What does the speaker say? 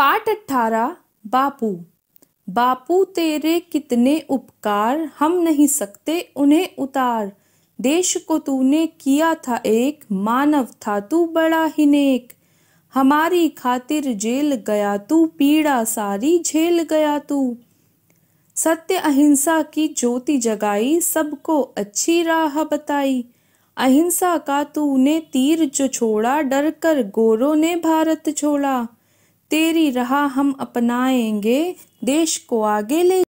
पाठ अठारह बापू बापू तेरे कितने उपकार हम नहीं सकते उन्हें उतार देश को तूने किया था एक मानव था तू बड़ा ही नेक हमारी खातिर जेल गया तू पीड़ा सारी झेल गया तू सत्य अहिंसा की ज्योति जगाई सबको अच्छी राह बताई अहिंसा का तूने तीर जो छोड़ा डर कर गोरों ने भारत छोड़ा तेरी राह हम अपनाएंगे देश को आगे ले